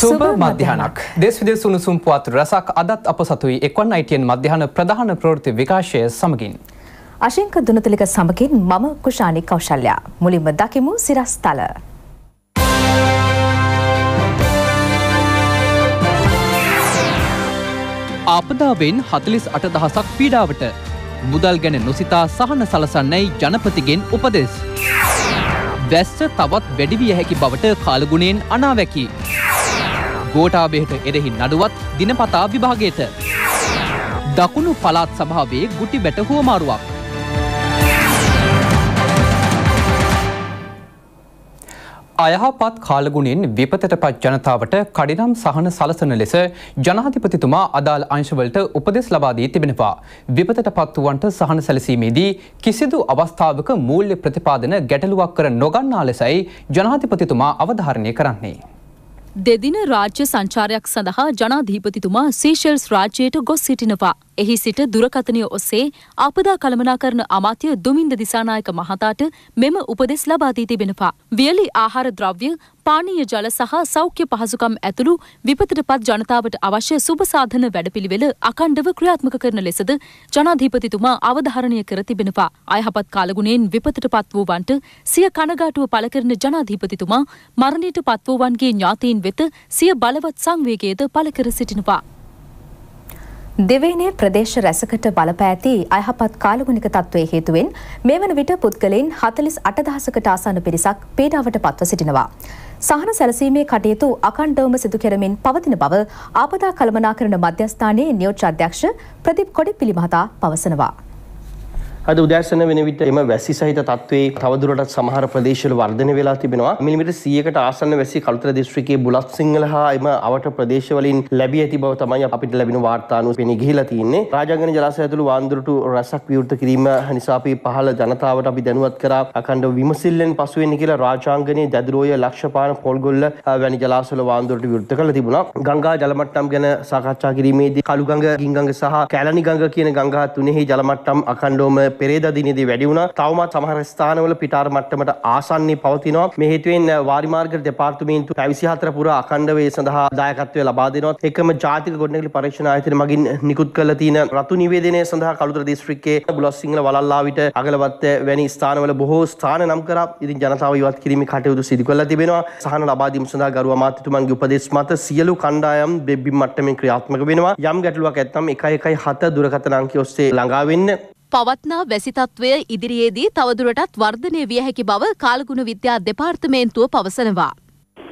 සුබ මධ්‍යහනක් දෙස් විදෙස් උණුසුම් පුවත් රසක් අදත් අප සතුයි එක්වන් අයිටයන් මධ්‍යහන ප්‍රධාන ප්‍රවෘති විකාශය සමගින්. අශංක දුනතුලික සමගින් මම කුෂාණි කෞශල්යා මුලින්ම දකිමු සිරස්තල. ආපදාවෙන් හතලිස් අට දහසක් පීඩාවට මුදල් ගැන නොසිතා සහන සලසන්නයි ජනපතිගෙන් උපදෙස්. වැස්ස තවත් වැඩිවිය හැකි බවට කාලගුණයෙන් අනාවැකි. ගෝටාබේට එරෙහි නඩුවත් දිනපතා විභාගයට. දකුණු පලාත් සභාවේ ගුටි බැට හුවමාරුවක්. අයහපත් කාලගුණින් විපතට පත් ජනතාවට කඩිනම් සහන සලසන ලෙස ජනාධිපතිතුමා අදාළ අංශවලට උපදෙස් ලබාදී තිබෙනවා. විපතට පත්වුවන්ට සහන සැලසීමේදී කිසිදු අවස්ථාවක මූල්‍ය ප්‍රතිපාදන ගැටලුවක් කර නොගන්නා ලෙසයි ජනාධිපතිතුමා අවධාරණය කරන්නේ. දෙදින රාජ්‍ය සංචාරයක් සඳහා ජනාධීපතිතුමා සීශෙල්ස් රාජ්‍යයට ගොස් සිටිනවා. එහි සිට දුරකථනය ඔස්සේ ආපදා කළමනාකරන අමාත්‍ය දුමින්ද දිසානායක මහතාට මෙම උපදෙස් ලබා දී තිබෙනවා. වියලි ආහාර ද්‍රව්‍ය, පානීය ජල සහ සෞඛ්‍ය පහසුකම් ඇතුළු විපතටපත් ජනතාවට අවශ්‍ය සුබසාධන වැඩපිළිවෙල අඛණ්ඩව ක්‍රියාත්මක කරන ලෙසද ජනාධිපතිතුමා අවධාරණය කර තිබෙනවා. අයහපත් කාලගුණයෙන් විපතටපත් වූවන්ට සිය කනගාටුව පළ කරන ජනාධිපතිතුමා මරණයට පත් වූවන්ගේ ඥාතීන් වෙත සිය බලවත් සංවේගයද පළ කර සිටිනවා. දෙවේනේ ප්‍රදේශ රැසකට බලපෑ ඇති අයහපත් කාලගුණික තත්ත්වයේ හේතුවෙන් මේ වන විට පුද්ගලයන් 48000කට ආසන්න පිරිසක් පීඩාවට පත්ව සිටිනවා. සහන සැලසීමේ කටයුතු අකණ්ඩවම සිදු කෙරමින් පවතින බව ආපදා කළමනාකරණ මධ්‍යස්ථානයේ නියෝජ්‍ය අධ්‍යක්ෂ ප්‍රදීප් කොඩි පිළිමහතා පවසනවා. අද උදෑසන වෙන විට එම වැසි සහිත තත්ත්වයේ තවදුරටත් සමහර ප්‍රදේශවල වර්ධනය වෙලා තිබෙනවා. මිලිමීටර් 100කට ආසන්න වැසි කළුතර දිස්ත්‍රික්කයේ බුලත් සිංහල හා එම අවට ප්‍රදේශවලින් ලැබී ඇති බව තමයි අපිට ලැබෙන වාර්තා අනුව පෙනී ගිහිලා තියෙන්නේ. රාජාංගන ජලාශය ඇතුළු වාන්දුරටු රැසක් විවෘත කිරීම නිසා අපි පහළ ජනතාවට අපි දැනුවත් කරා අඛණ්ඩ විමසිල්ලෙන් පසු වෙන්න කියලා රාජාංගනයේ දදුරෝය ලක්ෂපාන පොල්ගොල්ල වැනි ජලාශවල වාන්දුරට විවෘත කරලා තිබුණා. ගංගා ජලමට්ටම් ගැන සාකච්ඡා කිරීමේදී කළුගඟ, ගිංගඟ සහ කැලණි ගඟ කියන ගංගා තුනේහි ජලමට්ටම් අඛණ්ඩවම පෙරේද දිනේදී වැඩි වුණා. තවමත් සමහර ස්ථානවල පිටාර මට්ටමට ආසන්නී පවතිනවා. මේ හේතුවෙන් වාරිමාර්ග දෙපාර්තමේන්තු 24 පුරා අඛණ්ඩව ඒ සඳහා දායකත්වය ලබා දෙනවා. එකම ජාතික ගොඩනැගිලි පරීක්ෂණ ආයතන මගින් නිකුත් කළ තියෙන රතු නිවේදනය සඳහා කළුතර දිස්ත්‍රික්කයේ බුලස්සිංහල වලල්ලාවිට අගලවත්ත වැනි ස්ථානවල බොහෝ ස්ථාන නම් කරා. ඉතින් ජනතාව ඉවත් කිරීමේ කටයුතු සිදු කරලා තිබෙනවා. සහන ලබා දීම සඳහා ගරු අමාත්‍යතුමන්ගේ උපදෙස් මත සියලු කණ්ඩායම් වෙබ්බිම් මට්ටමින් ක්‍රියාත්මක වෙනවා. යම් ගැටලුවක් ඇත්නම් 117 දුරකථන අංකය ඔස්සේ ළඟා වෙන්න. පවත්නා වැසිතත්වය ඉදිරියේදී තවදුරටත් වර්ධනය විය හැකි බව කාලගුණ විද්‍යා දෙපාර්තමේන්තුව පවසනවා.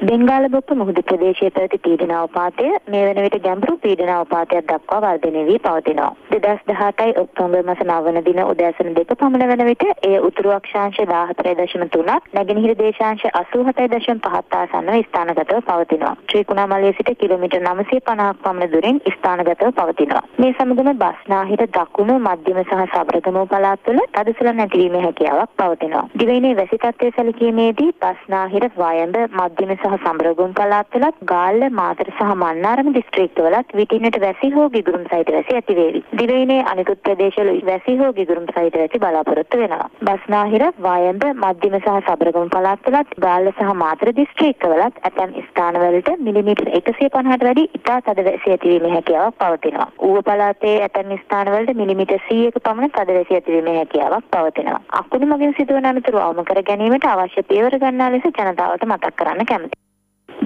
බෙන්ගාලබොප්ප මුහුදු ප්‍රදේශයේ පැවති පීඩන අවපාතය මේ වන විට ගැඹුරු පීඩන අවපාතයක් දක්වා වර්ධනය වී පවතිනවා. 2018යි ඔක්තෝබර් මාස 9 වන දින උදෑසන 2 පමණ වන විට එය උතුරු අක්ෂාංශ 14.3ක් නැගෙනහිර දේශාංශ 87.5ත් ආසන්නව ස්ථානගතව පවතිනවා. ත්‍රිකුණාමලයේ සිට කිලෝමීටර් 950ක් පමණ දුරින් ස්ථානගතව පවතිනවා. මේ සමගම බස්නාහිර දකුණු මධ්‍යම සහ සබරගමු පළාත් තුළ තදසුළං නැතිවීමේ හැකියාවක් පවතිනවා. දිවයිනේ වැසි තත්ත්වය සැලකීමේදී බස්නාහිර වයඹ මධ්‍යම සහ සහ සම්බරගොන් පළාත්වලත් ගාල්ල මාතර සහ මන්නාරම දිස්ත්‍රික්කවලත් විටින්නට වැසි හෝ ගිගුරුම් සහිත වැසි ඇතිවේවි. දිවයිනේ අනිකුත් ප්‍රදේශවල වැසි හෝ ගිගුරුම් සහිත වැසි බලාපොරොත්තු වෙනවා. බස්නාහිර, වායඹ, මධ්‍යම සහ සබරගොන් පළාත්වලත් ගාල්ල සහ මාතර දිස්ත්‍රික්කවලත් ඇතැම් ස්ථානවලට මිලිමීටර් 150ට වැඩි ඉතා තද වැසි ඇතිවීමේ හැකියාවක් පවතිනවා. ඌව පළාතේ ඇතැම් ස්ථානවලට මිලිමීටර් 100ක පමණ තද වැසි ඇතිවීමේ හැකියාවක් පවතිනවා. අකුණු මගින් සිදුවන අනතුරු අවම කර ගැනීමට අවශ්‍ය පියවර ගන්නා ලෙස ජනතාවට මතක් කරන්න කැමතියි.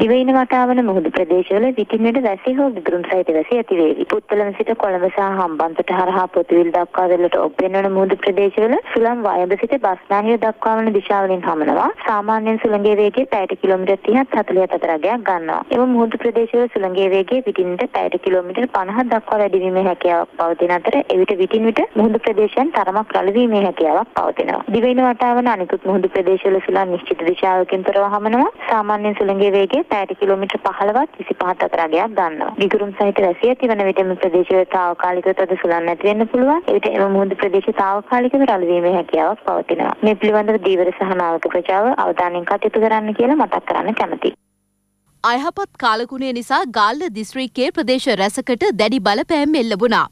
දිවයින වටාවන මුහුදු ප්‍රදේශවල විටින්නට වැසි හෝ විදුරුම් සහිත වැසි ඇති වේවි. පුත්තලම සිට කොළඹ සහ හම්බන්තොට හරහා පොතුවිල් දක්වා වෙලට ඔබ්බෙන්නන මුහුදු ප්‍රදේශවල සුළං වායඹ සිට බස්නාහිර දක්වා වන දිශාවලින් හමනවා. සාමාන්‍යයෙන් සුළඟේ වේගය පැයට කිලෝමීටර් 30ත් 40ත් අතර අගයක් ගන්නවා. එම මුහුදු ප්‍රදේශවල සුළඟේ වේගය විටින්නට පැයට කිලෝමීටර් 50ක් දක්වා වැඩිවීමේ හැකියාවක් පවතින අතර එවිට විටින් විට මුහුදු ප්‍රදේශයන් තරමක් රළුවීමේ හැකියාවක් පවතිනවා. දිවයින වටාවන අනෙකුත් මුහුදු ප්‍රදේශවල සුළං නිශ්චිත දිශාවකින් තොරව හමනවා. සාමාන්‍යයෙන් සුළඟේ වේගය පැයට කිලෝමීටර් 15ක් 25ක් අතර අගයක් ගන්නවා. ගිගුරුම් සහිත වැසිය ඇති වන විට මේ ප්‍රදේශයේ తాවකාලිකව තද සුළං නැති වෙන්න පුළුවන්. ඒට එම මුහුදු ප්‍රදේශයේ తాවකාලිකව රළු වීමේ හැකියාවක් පවතිනවා. මේ පිළිබඳව දීවර සහ නාවික ප්‍රජාව අවධානයෙන් කටයුතු කරන්න කියලා මතක් කරන්න කැමතියි. අයහපත් කාලගුණය නිසා ගාල්ල දිස්ත්‍රික්කයේ ප්‍රදේශ රැසකට දැඩි බලපෑම් එල්ල වුණා.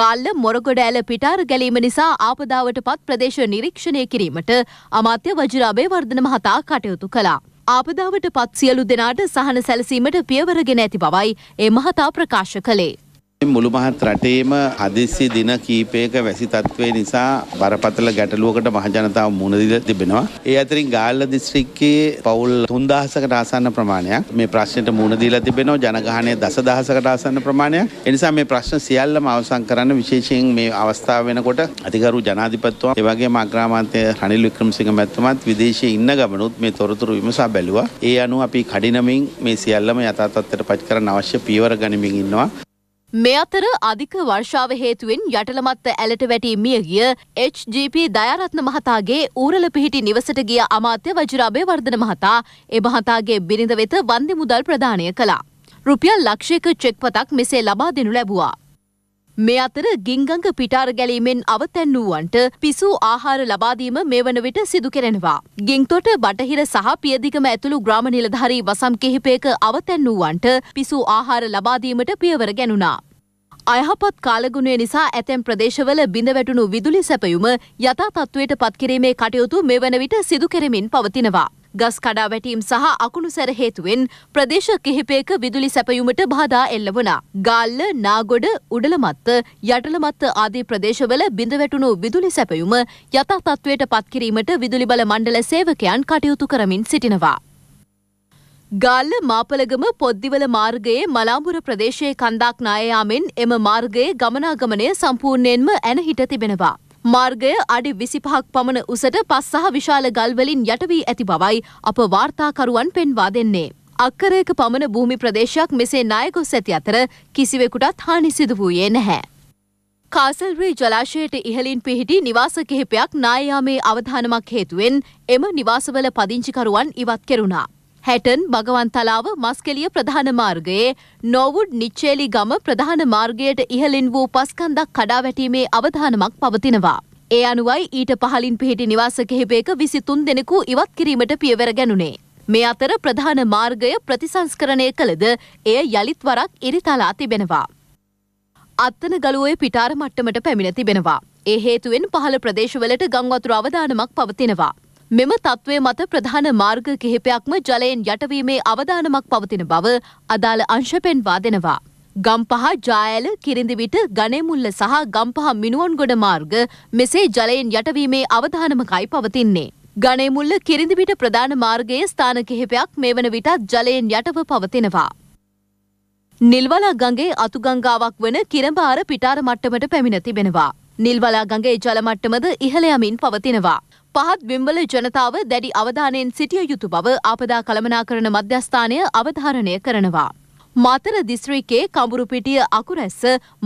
ගාල්ල මොරගොඩ ඇල පිටාර ගැලීම නිසා ආපදාවට පත් ප්‍රදේශ නිරීක්ෂණය කිරීමට අමාත්‍ය වජිරාබේ වර්ධන මහතා කටයුතු කළා. ආපදාවට පත් සියලු දෙනාට සහන සැලසීමට පියවරගෙන ඇති බවයි ඒ මහතා ප්‍රකාශ කළේ. මුළු මහත් රටේම හදිස්සි දින කීපයක වැසි තත්ත්වය නිසා බරපතල ගැටලුවකට මහජනතාව මුහුණ දීලා තිබෙනවා. ඒ අතරින් ගාල්ල දිස්ත්‍රික්කයේ පවුල් 3000කට ආසන්න ප්‍රමාණයක් මේ ප්‍රශ්නෙට මුහුණ දීලා තිබෙනවා. ජනගහණය දසදහසකට ආසන්න ප්‍රමාණයක්. ඒ නිසා මේ ප්‍රශ්න සියල්ලම අවසන් කරන්න විශේෂයෙන් මේ අවස්ථාව වෙනකොට අධිකරු ජනාධිපතිතුමා, ඒ වගේම අග්‍රාමාත්‍ය රනිල් වික්‍රමසිංහ මැතිතුමාත් විදේශයේ ඉන්න ගමනුත් මේ තොරතුරු විමසා බැලුවා. ඒ අනුව අපි කඩිනමින් මේ සියල්ලම යථා තත්ත්වයට පත් කරන්න අවශ්‍ය පියවර ගනිමින් ඉන්නවා. මේ අතර අධික වර්ෂාව හේතුවෙන් යටලමත්ත ඇලට වැටී මිය ගිය HGP දයාරත්න මහතාගේ ඌරල පිහිටි නිවසට ගිය අමාත්‍ය වජිරාබේ වර්ධන මහතා ඒ මහතාගේ බිරිඳ වෙත වන්දි මුදල් ප්‍රදානය කළා. රුපියල් ලක්ෂයක චෙක් පතක් මෙසේ ලබා දෙනු ලැබුවා. මේ අතර ගිංගඟ පිටාර ගැලීමෙන් අවතැන් වූවන්ට පිසූ ආහාර ලබාදීම මේ වන විට සිදු කෙරෙනවා. ගිංතොට බටහිර සහ පියදිගම ඇතුළු ග්‍රාම නිලධාරී වසම් කිහිපයක අවතැන් වූවන්ට පිසූ ආහාර ලබාදීමට පියවර ගැනුණා. අයහපත් කාලගුණය නිසා ඇතැම් ප්‍රදේශවල බිඳ වැටුණු විදුලි සැපයුම යථා තත්ත්වයට පත්කිරීමේ කටයුතු මෙවන විට සිදු කෙරෙමින් පවතිනවා. ගස් කඩා වැටීම් සහ අකුණු සැර හේතුවෙන් ප්‍රදේශ කිහිපයක විදුලි සැපයුමට බාධා එල්ල වුණා. ගාල්ල, නාගොඩ, උඩලමත්ත, යටලමත්ත ආදී ප්‍රදේශවල බිඳ වැටුණු විදුලි සැපයුම යථා තත්ත්වයට පත් කිරීමට විදුලි බල මණ්ඩල සේවකයන් කටයුතු කරමින් සිටිනවා. ගාල්ල මාපලගම පොද්දිවල මාර්ගයේ මලාඹුර ප්‍රදේශයේ කන්දක් නායයාමෙන් එම මාර්ගයේ ගමනාගමනය සම්පූර්ණයෙන්ම ඇනහිට තිබෙනවා. මාර්ගය අඩි විසිපහක් පමණ උසට පස් සහ විශාල ගල්වලින් යටවී ඇති බවයි අප වාර්තාකරුවන් පෙන්වා දෙන්නේ. අක්කරයක පමණ භූමි ප්‍රදේශයක් මෙසේ නායකොස් ඇති අතර කිසිවෙකුටත් හානි සිදු වූයේ නැහැ. කාසල්රී ජලාශයට ඉහලින් පිහිටි නිවාස කිහිපයක් නායයාමේ අවධානමක් හේතුවෙන් එම නිවාසවල පදිංචිකරුවන් ඉවත් කෙරුණා. හැටන් බගවන්තලාව මස්කෙලිය ප්‍රධාන මාර්ගයේ නොවුඩ් නිච්චේලි ගම ප්‍රධාන මාර්ගයට ඉහලින් වූ පස්කන්දක් කඩා වැටීමේ අවධානමක් පවතිනවා. ඒ අනුවයි ඊට පහලින් පිහිටි නිවාස කිහිපයක විසිතුන් දෙනෙකු ඉවත් කිරීමට පියවර ගැනුනේ. මේ අතර ප්‍රධාන මාර්ගය ප්‍රතිසංස්කරණය කළද එය යළිත් වරක් ඉරිතලා තිබෙනවා. අත්තන ගලුවේ පිටාර මට්ටමට පැමිණ තිබෙනවා. ඒ හේතුවෙන් පහළ ප්‍රදේශවලට ගංවතුර අවධානමක් පවතිනවා. මෙම තත්ත්වය මත ප්‍රධාන මාර්ග කිහිපයක්ම ජලයෙන් යටවීමේ අවධානමක් පවතින බව අදාළ අංශ පෙන්වා දෙනවා. ගම්පහ ජායල කිරිඳිවිට ගනේමුල්ල සහ ගම්පහ මිනුවන්ගොඩ මාර්ග මෙසේ ජලයෙන් යටවීමේ අවධානමකයි පවතින්නේ. ගනේමුල්ල කිරිඳිවිට ප්‍රධාන මාර්ගයේ ස්ථාන කිහිපයක් මේ වන විටත් ජලයෙන් යටව පවතිනවා. නිල්වලා ගඟේ අතුගංගාවක් වන කිරඹාර පිටාර මට්ටමට පැමිණ තිබෙනවා. නිල්වලා ගඟේ ජලමට්ටමද ඉහළ යමින් පවතිනවා. පහත් බිම්බල ජනතාව දැඩි අවධානයෙන් සිටිය යුතු බව ආපදා කළමනාකරන මධ්‍යස්ථානය අවධාරණය කරනවා. මතර දිස්ත්‍රිකේ කඹුරුපිටිය අකුරැස්ස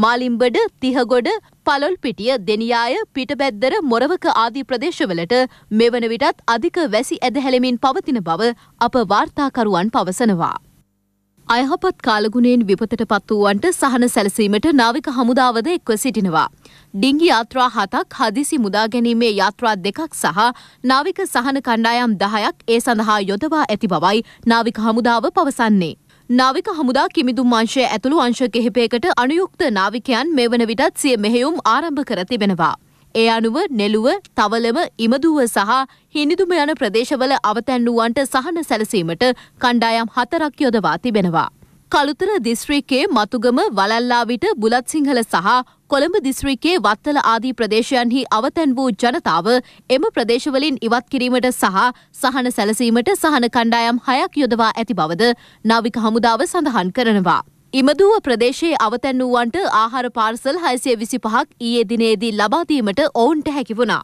මාලිම්බඩ තිහගොඩ පලොල්පිටිය දෙනියාය පිටබැද්දර මොරවක ආදී ප්‍රදේශවලට මෙවන විටත් අධික වැසි ඇදහැලෙමින් පවතින බව අප වාර්තාකරුවන් පවසනවා. අයහපත් කාලගුණයෙන් විපතට පත් වූවන්ට සහන සැලසීමට නාවික හමුදාවද එක්ව සිටිනවා. ඩිංගි යාත්‍රා හතක් හදිසි මුදා ගැනීමේ යාත්‍රා දෙකක් සහ නාවික සහන කණ්ඩායම් දහයක් ඒ සඳහා යොදවා ඇති බවයි නාවික හමුදාව පවසන්නේ. නාවික හමුදා කිමිදුම් අංශය ඇතුළු අංශ කිහිපයකට අනුයුක්ත නාවිකයන් මේ වන විටත් සිය මෙහෙයුම් ආරම්භ කර තිබෙනවා. ඒ අනුව නෙළුව, තවලම, ඉමදුව සහ හිනිදුම යන ප්‍රදේශවල අවතැන්නුවන්ට සහන සැලසීමට කණ්ඩායම් හතරක් යොදවා තිබෙනවා. කළුතර දිස්ත්‍රික්කයේ මතුගම වලල්ලා විට බුලත් සිංහල සහ කොළඹ දිස්ත්‍රික්කයේ වත්තල ආදී ප්‍රදේශයන්හි අවතැන් වූ ජනතාව එම ප්‍රදේශවලින් ඉවත් කිරීමට සහ සහන සැලසීමට සහන කණ්ඩායම් හයක් යොදවා ඇති බවද නාවික හමුදාව සඳහන් කරනවා. ඉමදුව ප්‍රදේශයේ අවතැන් වූවන්ට ආහාර පාර්සල් හයසය විසි පහක් ඊයේ දිනේදී ලබාදීමට ඔවුන්ට හැකි වුණා.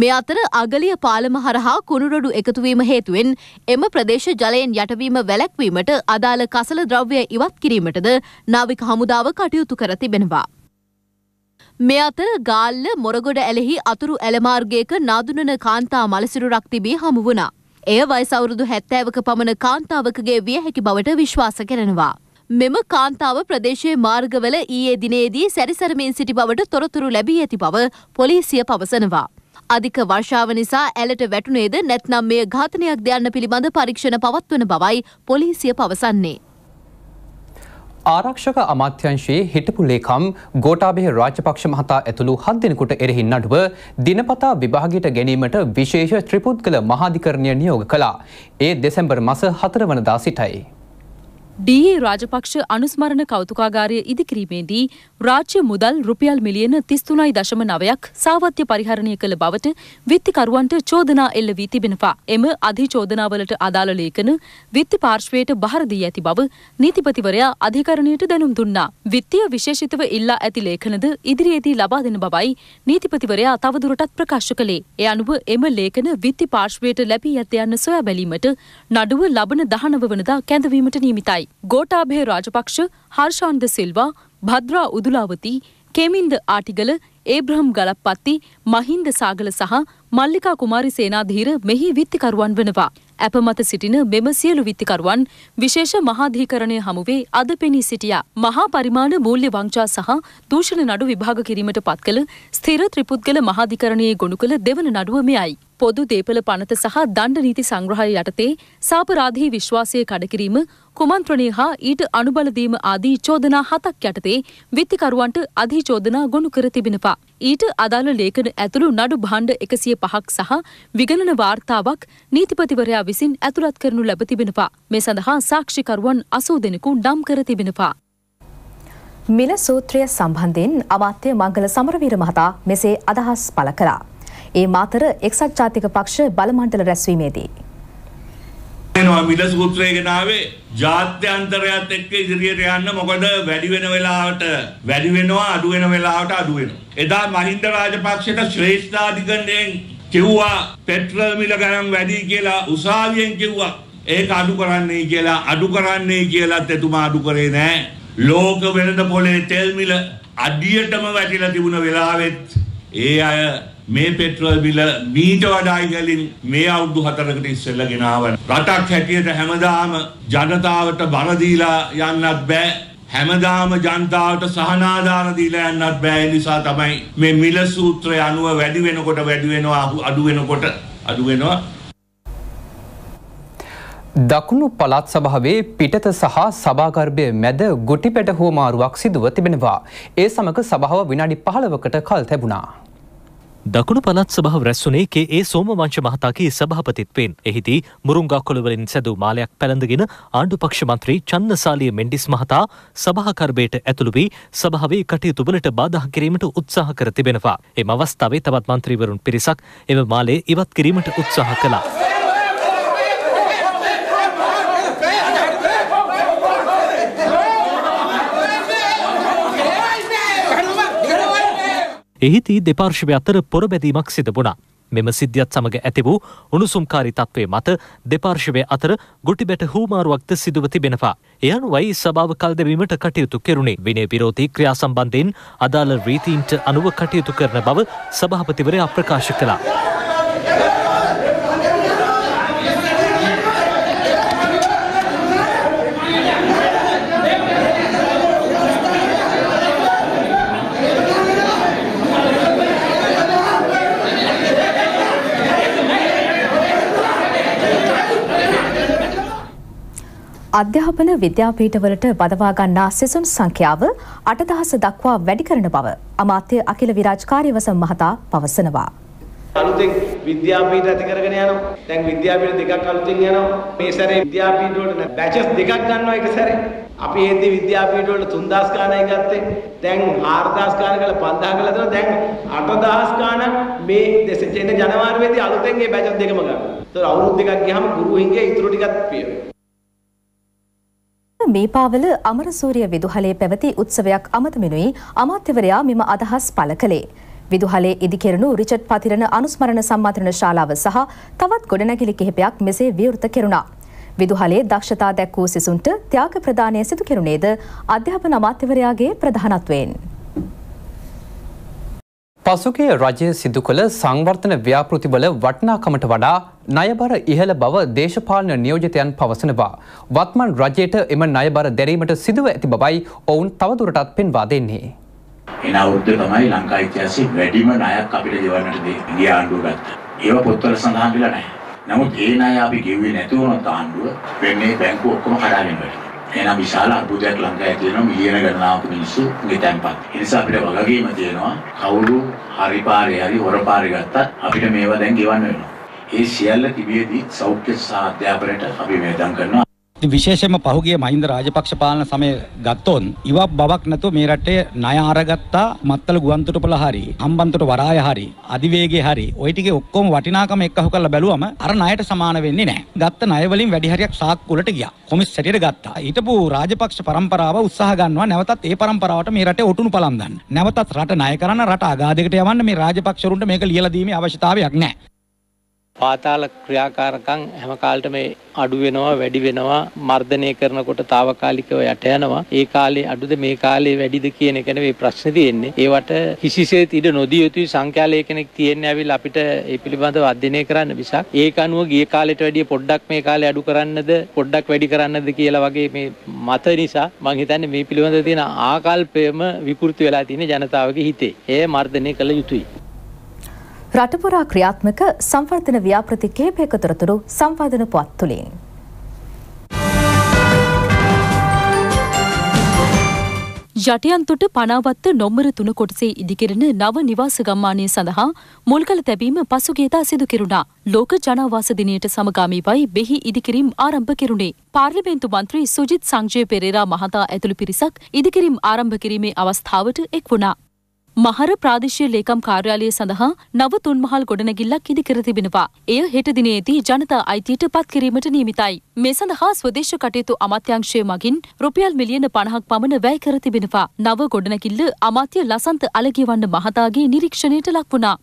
මේ අතර අගලිය පාලම හරහා කුණුරොඩු එකතුවීම හේතුවෙන් එම ප්‍රදේශ ජලයෙන් යටවීම වැලැක්වීමට අදාළ කසල ද්‍රව්‍ය ඉවත් කිරීමටද නාවික හමුදාව කටයුතු කර තිබෙනවා. මේ අතර ගාල්ල මොරගොඩ ඇලෙහි අතුරු ඇලමාර්ගයක නාදුනන කාන්තා මලසිරුරක් තිබී හමු වුණා. එය වයිසවුරුදු හැත්තෑවක පමණ කාන්තාවකගේ විය හැකි බවට විශ්වාස කරනවා. මෙම කාන්තාව ප්‍රදේශයේ මාර්ගවල ඊයේ දිනේදී සැරිසරමින් සිටි බවට තොරතුරු ලැබී ඇති බව පොලිසිය පවසනවා. අධික වර්ෂාව නිසා ඇලට වැටුනේද නැත්නම් මෙය ඝාතනයක් දයන්න පිළිබඳ පරීක්ෂණ පවත්වන බවයි පොලිසිය පවසන්නේ. ආරක්ෂක අමාත්‍යංශයේ හිටපු ලේකම් ගෝටාබෙහ රාජපක්ෂ මහතා ඇතුළු හත් දෙනෙකුට එරෙහි නඩුව දිනපතා විභාගයට ගැනීමට විශේෂ ත්‍රිපුද්ගල මහාධිකරණය නියෝග කළා. ඒ දෙසැම්බර් මස හතරවනදා සිටයි. ඩී රාජපක්ෂ අනුස්මරණ කෞතුකාගාරය ඉදිකිරීමේදී රාජ්‍ය මුදල් රුපියල් මිලියන 33.9ක් දශම නවයක් සාවත්‍ය පරිහරණය කළ බවට විත්තිකරුවන්ට චෝදනා එල්ල වී තිබෙනවා. එම අධිචෝදනාවලට අදාළ ලේඛන විත්ති පාර්ශ්වයට බහර දී ඇති බව නීතිපතිවරයා අධිකරණයට දැනුම් දුන්නා. විත්තිය විශේෂිතව ඉල්ලා ඇති ලේඛනද ඉදිරියේදී ලබා දෙන බවයි නීතිපතිවරයා තවදුරටත් ප්‍රකාශ කළේ. ඒ අනුව එම ලේඛන විත්ති පාර්ශ්වයට ලැබී ඇත යන්න සොයා බැලීමට නඩුව ලබන 19 වනදා කැඳවීමට නියමිතයි. ಗೋಟಾಭೆ ರಾಜಪಕ್ಷ ಹರ್ಷಾಂದ ಸಿಲ್ವಾ ಭದ್ರಾ ಉದುಲಾವತಿ ಕೆಮಿಂದ ಆಟಿಗಲ ඒබ්‍රහම් ගලප්පත්ති මහින්ද සාගල සහ මල්ලිකා කුමාරි සේනාධීර මෙහි විත්තිකරුවන් වනවා. ඇප මත සිටින මෙම සියලු විත්තිකරුවන් විශේෂ මහාධීකරණය හමුවේ අද පෙනී සිටියා. මහා පරිමාණ මූල්‍ය වංචා සහ දූෂණ නඩු විභාග කිරීමට පත් කළ ස්ථිර ත්‍රිපුද්ගල මහාධිකරණයේ ගොුණු කළ දෙවන නඩුව මෙයයි. පොදු දේපල පනත සහ දණ්ඩ නීති සංග්‍රහය යටතේ සාපරාධී විශ්වාසය කඩකිරීම කුමන්ත්‍රණය හා ඊට අනුබලදීම ආදී චෝදනා හතක් යටතේ විත්තිකරුවන්ට අධිචෝදනා ගොුණු කර තිබෙනවා. ඊට අදාළ ලේඛන ඇතුළු නඩු භාණ්ඩ එකසිය පහක් සහ විගණන වාර්තාවක් නීතිපතිවරයා විසින් ඇතුළත් කරනු ලැබ තිබෙනවා. මේ සඳහා සාක්ෂිකරුවන් අසූ දෙනෙකු නම් කර තිබෙනවා. මිල සූත්‍රය සම්බන්ධයෙන් අමාත්‍ය මංගල සමරවීර මහතා මෙසේ අදහස් පළ කළා. ඒ මාතර එක්සත් ජාතික පක්ෂ බලමණ්ඩල රැස්වීමේදී. එනවා මිලස් පුත්‍රයගෙන ආවේ ජාත්‍යන්තරයත් එක්ක ඉදිරියට යන්න මොකද වැඩි වෙන වෙලාවට වැඩි වෙනවා අඩු වෙන වෙලාවට අඩු වෙනවා. එදා මහින්ද රාජපක්ෂට ශ්‍රේෂ්ඨාධිකරණයෙන් කිව්වා පෙට්‍රල් මිල ගණන් වැඩි කියලා උසාවියෙන් කිව්වා. ඒක අඩු කරන්නේ කියලා අඩු කරන්නේ කියලාත් එතුමා අඩු කරේ නෑ. ලෝක වෙළඳ පොලේ තෙල් මිල අඩියටම වැටිලා තිබුණ වෙලාවෙත් ඒ අය මේ පෙට්‍රල් බිල මීට වඩා ඉහළින් මේ අවුරුදු හතරකට ඉස්සෙල්ලා ගෙනාව. රටක් හැටියට හැමදාම ජනතාවට බර දීලා යන්නත් බෑ. හැමදාම ජනතාවට සහනාධාර දීලා යන්නත් බෑ. ඒ නිසා තමයි මේ මිල සූත්‍රය අනුව වැඩි වෙනකොට වැඩි වෙනවා අඩු වෙනකොට අඩු වෙනවා දකුණු පළත් සභාවේ පිටත සහ සභාගර්භය මැද ගුටිපැට හෝමාරුවක් සිදුව තිබෙනවා. ඒ සමඟ සභාව විනාඩි පහළවකට කල් තැබුණා. දකුණු පළත් සභාව රැස්සුනේ කේ සෝමවංශ මහතාගේ සභාපතිත්වයෙන් එහිදී මුරුංගා කොළවලින් සැදූ මාලයක් පැළඳගෙන ආණ්ඩු පක්ෂ මන්ත්‍රී චන්නසාලිය මෙන්ඩිස් මහතා සභාකර්බයට ඇතුළු වී සභාවේ කටයුතු වලට බාධා කිරීමට උත්සාහ කර තිබෙනවා. එම අවස්ථාවේ තවත් මන්ත්‍රීවරුන් පිරිසක් එම මාලය ඉවත් කිරීමට උත්සාහ කළා. එහිදී දෙපාර්ශවය අතර පොරබැදීමක් සිදබුණා. මෙම සිද්ධියත් සමඟ ඇති වූ උණුසුම්කාරි තත්ත්වය මත දෙපාර්ශවය අතර ගොටිබැට හූමාරුවක්ද සිදුව තිබෙනවා. එයනුවයි සභාව කල් දෙවීමට කටයුතු කෙරුණේ විනේ විරෝධී ක්‍රියා සම්බන්ධයෙන් අදාළ රීතීන්ට අනුව කටයුතු කරන බව සභාපතිවරයා ප්‍රකාශ කළා. අධ්‍යාපන විද්‍යාපීඨවලට බදවා ගන්නා සිසුන් සංඛ්‍යාව 8000 දක්වා වැඩි කරන බව අමාත්‍ය අකිල විරාජ් කාර්යවසම් මහතා පවසනවා. අලුතෙන් විද්‍යාපීඨ ඇති කරගෙන යනවා. දැන් විද්‍යාපීඨ දෙකක් අලුතෙන් යනවා. මේ සැරේ විද්‍යාපීඨ වලට බැචස් දෙකක් ගන්නවා එක සැරේ. අපි ඒද්දි විද්‍යාපීඨ වල 3000 ගානයි ගත්තේ. දැන් 4000 ගාන කළා 5000 කළා දෙනවා. දැන් 8000 ගාන මේ දෙසෙන් ජනවාරි වෙදී අලුතෙන් මේ බැචස් දෙකම ගන්නවා. ඒතර අවුරුදු දෙකක් ගියාම ගුරු හිඟේ ඉතුරු ටිකත් පියවෙනවා. මේපාවල අමරසූරිය විදුහලේ පැවති උත්සවයක් අමතමිනුයි අමාත්‍යවරයා මෙම අදහස් පළ කළේ. විදුහලේ ඉදිකෙරණු රිචඩ් පතිරණ අනුස්මරණ සම්මාත්‍රණ ශාලාව සහ තවත් ගොඩනැගිලි කිහිපයක් මෙසේ විවෘත කෙරුණා. විදුහලේ දක්ෂතා දැක් වූ සිසුන්ට ත්‍යාග ප්‍රදානය සිදු කෙරුණේද අධ්‍යාපන අමාත්‍යවරයාගේ ප්‍රධානත්වයෙන්. පසුගේ රජය සිදු කළ සංවර්ධන ව්‍යාපෘතිවල වටිනාකමට වඩා ණයබර ඉහළ බව දේශපාලන නියෝජිතයන් පවසනවා. වත්මන් රජයට එම ණයබර දැරීමට සිදුව ඇති බවයි ඔවුන් තවදුරටත් පෙන්වා දෙන්නේ. එන අවුරුද්දේ තමයි ලංකා ඉතිහාසයේ වැඩිම ණයක් අපිට ගෙවන්නට දී ගිය ආණ්ඩුව ගත්තා. ඒව පොත්වල සඳහන් වෙලා නැහැ. නමුත් ඒ ණය අපි ගෙව්වේ නැතුව වුණොත් ආණ්ඩුව වෙන්නේ බැංකුව ඔක්කොම කඩාගෙන වැටෙනවා. එනම් විශාල අර්බුදයක් ලංකාවේ තියෙනවා මිලියන ගණනාවක මිනිස්සු ගෙතැන්පත්. ඒ නිසා අපිට වගකීම තියෙනවා කවුරු හරි පාරේ හරි හොර පාරේ ගත්තත් අපිට මේවා දැන් ගෙවන්න වෙනවා. ඒ සියල්ල තිබියදී සෞඛ්‍ය සහ අධ්‍යාපනයට අපි වේදම් කරනවා. විශේෂම පහුගේ මහින්ද රාජපක්ෂ පාලන සමය ගත්තොන් ඉවක් බවක් නැතුව මේ රටේ ණය අරගත්තා මත්තල ගුවන්තොටුපළ හරි හම්බන්තොට වරාය හරි අධිවේගේ හරි ওই ටිකේ ඔක්කොම වටිනාකම එක්කහු කරලා බැලුවම අර ණයට සමාන වෙන්නේ නැහැ. ගත්ත ණය වලින් වැඩි හරියක් සාක්කුලට ගියා. කොමිස් හැටියට ගත්තා. හිටපු රාජපක්ෂ පරම්පරාව උත්සාහ ගන්නවා නැවතත් ඒ පරම්පරාවට මේ රටේ ඔටුනු පලම් දාන්න. නැවතත් රට ණය කරන රට අගාධයකට යවන්න මේ රාජපක්ෂරුන්ට මේක ලියලා දීමේ අවශ්‍යතාවයක් නැහැ. පාතාල ක්‍රියාකාරකම් හැම කාලෙටම අඩු වෙනවා වැඩි වෙනවා මර්ධනය කරනකොට తాවකාලිකව යට යනවා ඒ කාලේ අඩුද මේ කාලේ වැඩිද කියන එක නෙවෙයි ප්‍රශ්නේ තියෙන්නේ ඒවට කිසිසේත් ඉඩ නොදිය යුතුයි සංඛ්‍යාලය කෙනෙක් තියෙන්න ඇවිල්ලා අපිට ඒ පිළිබඳව අධ්‍යයනය කරන්න මිසක් ඒක අනුව ගිය කාලයට වැඩිය පොඩ්ඩක් මේ කාලේ අඩු කරන්නද පොඩ්ඩක් වැඩි කරන්නද කියලා වගේ මේ මත නිසා මම හිතන්නේ මේ පිළිබඳව තියෙන ආකල්පයම විකෘති වෙලා තියෙන ජනතාවගේ හිතේ ඒ මර්ධනය කළ යුතුයි රටපුරා ක්‍රියාත්මක සංවර්ධන ව්‍යාපෘති කේපයක තොරතුරු සංවර්ධන පුවත් තුළින්. යටියන්තුට පනාවත්ත නොම්බර තුන කොටසේ ඉදිකෙරෙන නව නිවාස ගම්මානය සඳහා මුල්කල තැබීම පසුගේදා සිදු කෙරුණා. ලෝක ජනවාස දිනයට සමගාමීවයි බෙහි ඉදිකිරීම් ආරම්භ කෙරුණේ. පාර්ලිමේන්තු මන්ත්‍රී සුජිත් සංජය පෙරේරා මහතා ඇතුළු පිරිසක් ඉදිකිරීම් ආරම්භ කිරීමේ අවස්ථාවට එක් වුණා. මහර ප්‍රාදේශීය ලේකම් කාර්යාලය සඳහා නව තුන්මහල් ගොඩනැගිල්ලක් ඉදිකර තිබෙනවා. එය හෙට දිනේදී ජනතා අයිතියට පත් කිරීමට නියමිතයි. මේ සඳහා ස්වදේශ කටයුතු අමාත්‍යාංශය මගින් රුපියල් මිලියන 50ක් පමණ වැය කර තිබෙනවා. නව ගොඩනැගිල්ල අමාත්‍ය ලසන්ත අලගිවන්න මහතාගේ නිරීක්ෂණයට ලක් වුණා.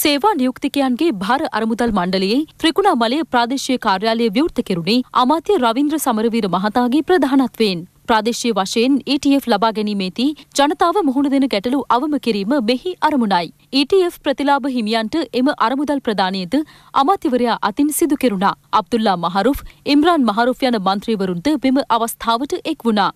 සේවා නියුක්තිකයන්ගේ භාර අරමුදල් මණ්ඩලයේ ත්‍රිකුණාමලය ප්‍රාදේශීය කාර්යාලය විවෘත කෙරුණේ අමාත්‍ය රවින්ද්‍ර සමරවීර මහතාගේ ප්‍රධානත්වයෙන්. ප්‍රාදේශීය වශයෙන් ETF ලබා ගැනීමේදී ජනතාව මුහුණ දෙන ගැටලු අවම කිරීම මෙහි අරමුණයි. ETF ප්‍රතිලාභ හිමියන්ට එම අරමුදල් ප්‍රදානයද අමාත්‍යවරයා අතින් සිදු කෙරුණා. අබ්දුල්ලා මහරුෆ්, ඉම්රාන් මහරුෆ් යන මන්ත්‍රීවරුන්ද මෙම අවස්ථාවට එක් වුණා.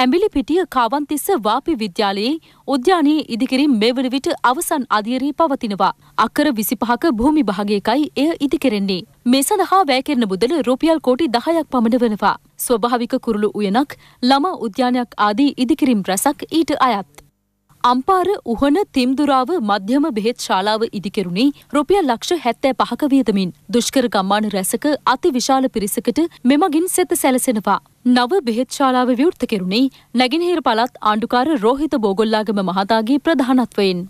ඇඹිලිපිටිය කාවන්තිස්ස වාපි විද්‍යාලයේ උද්‍යානයේ ඉදිකිරීම මේ වන විට අවසන් අධියරී පවතිනවා. අක්කර විසිපහක භූමි භාගයකයි එය ඉදිකෙරෙන්නේ. මේ සඳහා වැෑකෙරන මුදල රුපියල් කෝටි දහයක් පමණ වෙනවා. ස්වභාවික කුරුළු උයනක් ළම උද්‍යානයක් ආදී ඉදිකිරීම් රැසක් ඊට අයත්. අම්පාර උහන තිම්දුරාව මධ්‍යම බෙහෙත් ශාලාව ඉදිකෙරුණේ රුපියල් ලක්ෂ හැත්තෑ පහක වියදමින් දුෂ්කර ගම්මාන රැසක අති විශාල පිරිසකට මෙමගින් සෙත සැලසෙනවා. නව බෙහෙත් ශාලාව විවෘත කෙරුණේ නැගෙනහිර පළත් ආණ්ඩුකාර රෝහිත බෝගොල්ලාගම මහතාගේ ප්‍රධානත්වයෙන්.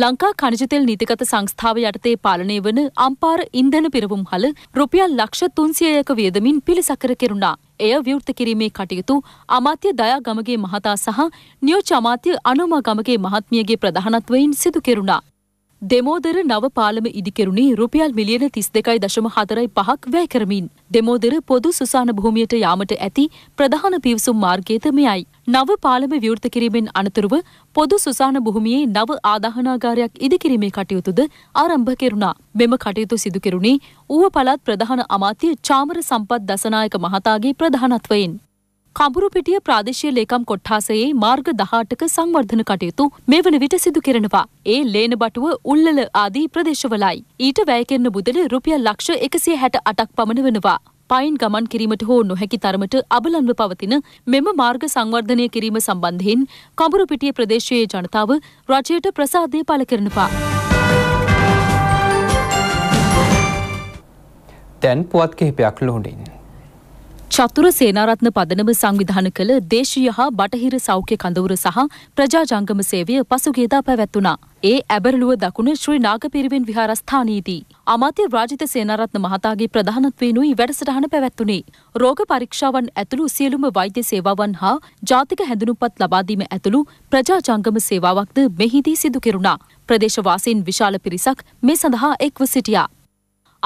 ලංකා කණජතෙල් නීතිගත සංස්ථාව යටතේ පාලනය වන අම්පාර ඉන්ධන පිරවුම් හල රුපියල් ලක්ෂ තුන්සියයක වියදමින් පිළිසකර කෙරුණා. එය විවෘත කිරීමේ කටයුතු අමාත්‍ය දයා ගමගේ මහතා සහ නියෝජ අමාත්‍ය අනුම ගමගේ මහත්මියගේ ප්‍රධානත්වයෙන් සිදු කෙරුණා. දෙමෝදර නව පාලම ඉදිකෙරුණේ රුපියල් මිලියන තිස් දෙකයි දශම හතරයි පහක් වැය කරමින්. දෙමෝදර පොදු සුසාන භූමියට යාමට ඇති ප්‍රධාන පිවිසුම් මාර්ගයත මෙයයි. නව පාලම විවෘත කිරීමෙන් අනතුරුව පොදු සුසාන භූමියේ නව ආදාහනාගාරයක් ඉදිකිරීමේ කටයුතුද ආරම්භ කෙරුණා. මෙම කටයුතු සිදු කෙරුණේ ඌව පළාත් ප්‍රධාන අමාත්‍ය චාමර සම්පත් දසනායක මහතාගේ ප්‍රධානත්වයෙන්. කඹුරුපිටිය ප්‍රාදේශීය ලේකම් කොට්ඨාසයේ මාර්ග 18ක සංවර්ධන කටයුතු මෙවන විට සිදු කරනවා. ඒ ලේන බටුව උල්ලල ආදී ප්‍රදේශවලයි. ඊට වැය කෙරෙන මුදල රුපියල් ලක්ෂ 168ක් පමණ වෙනවා. පයින් ගමන් කිරීමට හෝ නොහැකි තරමට අබලන්ව පවතින මෙම මාර්ග සංවර්ධනය කිරීම සම්බන්ධයෙන් කඹුරුපිටිය ප්‍රදේශයේ ජනතාව රජයට ප්‍රසාදය පළ කරනවා. දැන් පුවත් කිහිපයක් ලෝඩින් චතුර සේනාරත්න පදනම සංවිධාන කළ දේශීය හා බටහිර සෞඛ්‍ය කඳවුර සහ ප්‍රජා ජංගම සේවය පසුගේදා පැවැත්වුණා. ඒ ඇබරලුව දකුණ ශ්‍රී නාගපිරිවෙන් විහාරස්ථානයේදී. අමාත්‍ය රාජිත සේනාරත්න මහතාගේ ප්‍රධානත්වයනුයි වැඩසටහන පැවැත්වුණේ. රෝග පරීක්ෂාවන් ඇතුළු සියලුම වෛද්‍ය සේවාවන් හා ජාතික හැඳුනුපත් ලබාදීම ඇතුළු ප්‍රජා ජංගම සේවාවක්ද මෙහිදී සිදු කෙරුණා. ප්‍රදේශවාසීන් විශාල පිරිසක් මේ සඳහා එක්ව සිටියා.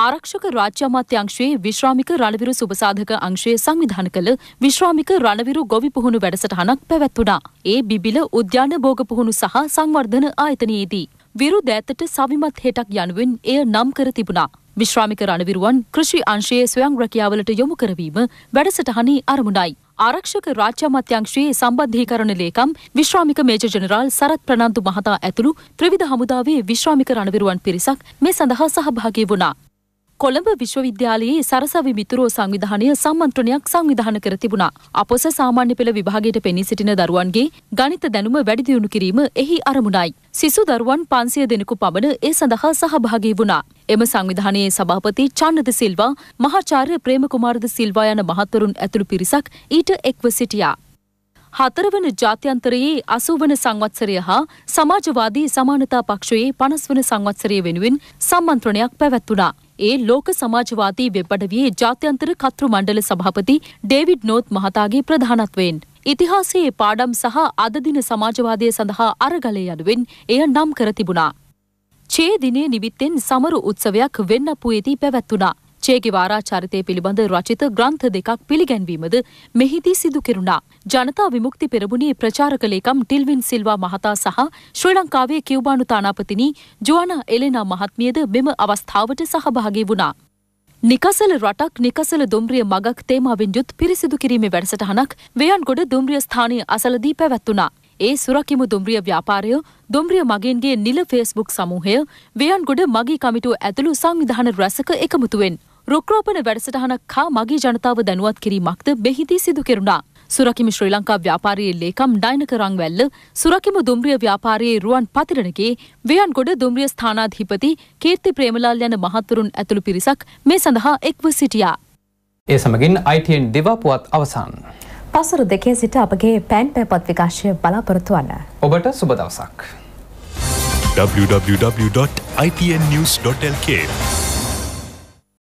ආරක්ෂක රාජ්‍ය අමාත්‍යංශයේ විශ්‍රාමික රණවිරු සුබසාධක අංශයේ සංවිධාන කළ විශ්‍රාමික රණවිරු ගොවි පුහුණු වැඩසටහනක් පැවැත්වුණා. ඒ බිබිල උද්‍යාන භෝග පුහුණු සහ සංවර්ධන ආයතනයේදී. විරුද ඇතට සවිමත් හෙටක් යනුවෙන් එය නම් කර තිබුණා. විශ්‍රාමික රණවිරුවන් කෘෂි අංශයේ ස්වයං රැකියාවලට යොමු කරවීම වැඩසටහනේ අරමුණයි. ආරක්ෂක රාජ්‍ය අමාත්‍යංශයේ සම්බන්ධීකරණ ලේකම් විශ්‍රාමික මේජර් ජෙනරාල් සරත් ප්‍රනන්දු මහතා ඇතුළු ත්‍රිවිධ හමුදාවේ විශ්‍රාමික රණවිරුවන් පිරිසක් මේ සඳහා සහභාගී වුණා. කොළඹ විශ්වවිද්‍යාලයේ සරසවි මිතුරෝ සංවිධානය සම්මන්ත්‍රණයක් සංවිධාන කර තිබුණා. අපොස සාමාන්‍ය පෙළ විභාගයට පෙනී සිටින දරුවන්ගේ ගණිත දැනුම වැඩිදියුණු කිරීම එහි අරමුණයි. සිසු දරුවන් පන්සිය දෙනෙකු පමණ ඒ සඳහා සහභාගී වුණා. එම සංවිධානයේ සභාපති චන්නද සිල්වා මහාචාර්ය ප්‍රේමකුමාරද සිල්වා යන මහත්වරුන් ඇතුළු පිරිසක් ඊට එක්ව සිටියා. හතරවන ජාත්‍යන්තරයේ අසුවන සංවත්සරය හා සමාජවාදී සමානතා පක්ෂයේ පනස්වන සංවත්සරය වෙනුවෙන් සම්මන්ත්‍රණයක් පැවැත්වුණා. ඒ ලෝක සමාජවාදී වෙබ්බඩවියේ ජාත්‍යන්තර කතෘ මණ්ඩල සභාපති ඩේවිඩ් නෝත් මහතාගේ ප්‍රධානත්වයෙන්. ඉතිහාසයේ පාඩම් සහ අදදින සමාජවාදය සඳහා අරගලය යනුවෙන් එය නම් කර තිබුණා. චේ දිනේ නිවිත්තෙන් සමරු උත්සවයක් වෙන්නපුයේදී පැවැත්වුණා. චේගිවාරා චරිතය පිළිබඳ රචිත ග්‍රන්ථ දෙකක් පිළිගැන්වීමද මෙහිදී සිදු කෙරුණා. ජනතා විමුක්ති පෙරමුණේ ප්‍රචාරක ලේකම් ටිල්වින් සිල්වා මහතා සහ ශ්‍රී ලංකාවේ කියුබානු තානාපතිනි ජුවනා එලෙනා මහත්මියද මෙම අවස්ථාවට සහභාගී වුණා. නිකසල රටක් නිකසල දුම්රිය මගක් තේමාවෙන් යුත් පිරිසිදු කිරීමේ වැඩසටහනක් වයන්ගොඩ දුම්රිය ස්ථානය අසලදී පැවැත්වුණා. ඒ සුරකිමු දුම්රිය ව්‍යාපාරය දුම්රිය මගින්ගේ නිල ෆේස්බුක් සමූහය වයන්ගොඩ මගී කමිටුව ඇතුළු සංවිධාන රැසක එකමුතුවෙන් රොක්රෝපන වැඩසටහනක් හා මගේ ජනතාව දැනුවත් කිරීමක්ද බෙහිදී සිදු කෙරුණා. සුරකිම ශ්‍රී ලංකා ව්‍යාපාරයේ ලේකම් ඩයිනක රංවැල්ල සුරකිම දුම්රිය ව්‍යාපාරයේ රුවන් පතිරණගේ වයන්ගොඩ දුම්රිය ස්ථානාධිපති කීර්ති ප්‍රේමලාල් යන මහත්වරුන් ඇතුළු පිරිසක් මේ සඳහා එක්ව සිටියා. ඒ සමගින් අයිටන් දෙවාපුවත් අවසන්. පසුරු දෙකේ සිට අපගේ පැන් පැපත් විකාශය බලාපොරොත්තුවන්න. ඔබට සුබදවසක්. www.itnnews.lk